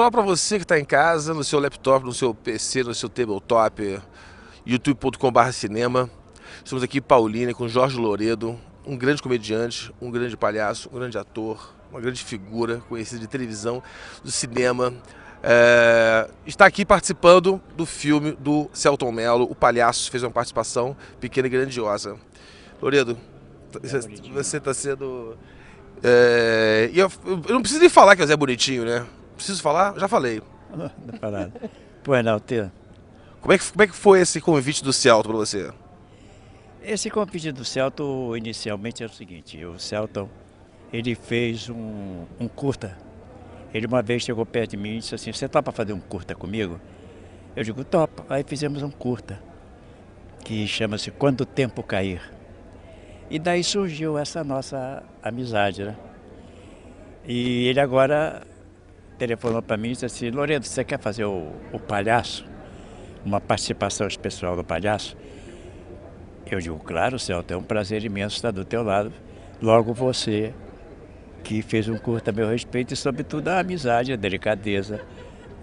só para você que está em casa, no seu laptop, no seu PC, no seu tabletop, barra cinema. Estamos aqui, Paulina, com Jorge Loredo, um grande comediante, um grande palhaço, um grande ator, uma grande figura conhecida de televisão, do cinema. É... está aqui participando do filme do Celton Mello, O Palhaço, fez uma participação pequena e grandiosa. Loredo, é você está sendo. É... eu, não preciso nem falar que é o Zé Bonitinho, né? preciso falar? Já falei. Não é parado. Pô, Enalter. Como é, que, como é que foi esse convite do Celto para você? Esse convite do Celto inicialmente era é o seguinte, o Celto ele fez um, um curta. Ele uma vez chegou perto de mim e disse assim, você topa fazer um curta comigo? Eu digo, topa. Aí fizemos um curta, que chama-se Quando o Tempo Cair. E daí surgiu essa nossa amizade, né? E ele agora telefonou para mim e disse assim: Loreto, você quer fazer o, o palhaço? Uma participação especial do palhaço? Eu digo, claro, senhor tem é um prazer imenso estar do teu lado. Logo você, que fez um curto a meu respeito e, sobretudo, a amizade, a delicadeza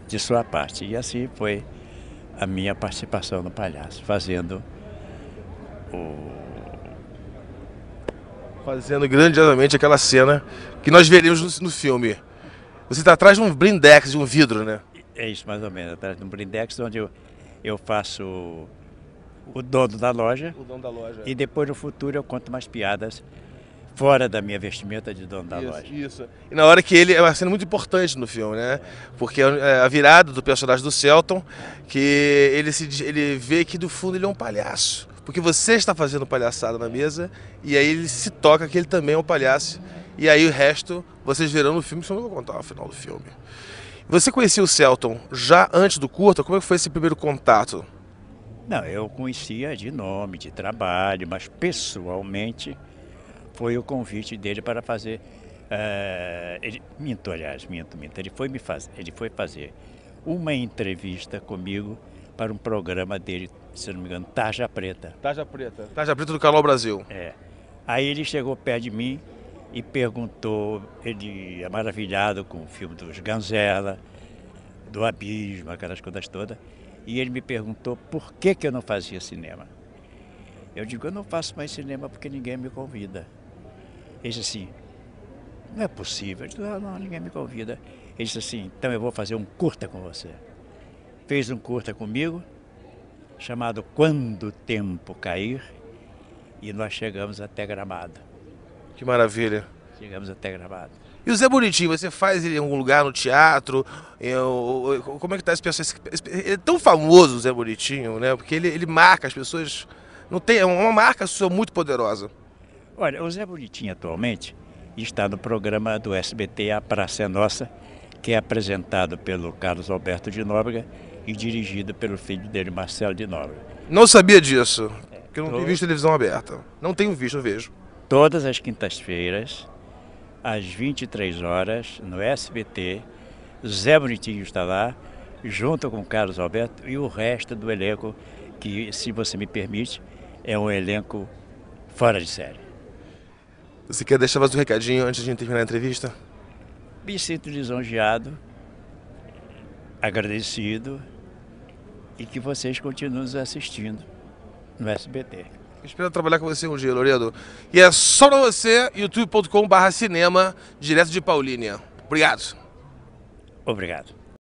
de sua parte. E assim foi a minha participação no Palhaço, fazendo o. Fazendo grandiosamente aquela cena que nós veremos no, no filme. Você está atrás de um blindex, de um vidro, né? É isso, mais ou menos. Atrás de um blindex, onde eu, eu faço o dono da loja. O dono da loja. E depois, no futuro, eu conto mais piadas fora da minha vestimenta de dono da isso, loja. Isso. E na hora que ele é uma cena muito importante no filme, né? Porque é, é a virada do personagem do Celton, que ele se ele vê que do fundo ele é um palhaço, porque você está fazendo palhaçada na mesa e aí ele se toca que ele também é um palhaço e aí o resto vocês verão no filme, se eu não vou contar o final do filme. Você conhecia o Celton já antes do curta? Como é que foi esse primeiro contato? Não, eu conhecia de nome, de trabalho, mas pessoalmente foi o convite dele para fazer. Uh, ele, minto, aliás, minto, minto. Ele foi, me faz, ele foi fazer uma entrevista comigo para um programa dele, se não me engano, Tarja Preta. Tarja Preta. Tarja Preta do Canal Brasil. É. Aí ele chegou perto de mim e perguntou, ele é maravilhado com o filme dos Ganzela, do Abismo, aquelas coisas todas, e ele me perguntou por que, que eu não fazia cinema. Eu digo, eu não faço mais cinema porque ninguém me convida. Ele disse assim, não é possível. Eu disse, não, ah, não, ninguém me convida. Ele disse assim, então eu vou fazer um curta com você. Fez um curta comigo, chamado Quando o Tempo Cair, e nós chegamos até Gramado. Que maravilha. Chegamos até gravado. E o Zé Bonitinho, você faz ele em algum lugar no teatro? Eu, é, como é que tá esse pessoal? Ele é tão famoso, o Zé Bonitinho, né? Porque ele, ele marca as pessoas. Não tem, é uma marca sua muito poderosa. Olha, o Zé Bonitinho atualmente está no programa do SBT A Praça é Nossa, que é apresentado pelo Carlos Alberto de Nóbrega e dirigido pelo filho dele, Marcelo de Nóbrega. Não sabia disso, porque eu não tenho visto televisão aberta. Não tenho visto, eu vejo todas as quintas-feiras, às 23 horas, no SBT. Zé Bonitinho está lá, junto com Carlos Alberto e o resto do elenco, que, se você me permite, é um elenco fora de série. Você quer deixar mais um recadinho antes de a gente terminar a entrevista? Me sinto lisonjeado, agradecido e que vocês continuem nos assistindo no SBT. Espero trabalhar com você um dia, Loredo. E é só pra você, youtube.com/cinema, direto de Paulínia. Obrigado. Obrigado.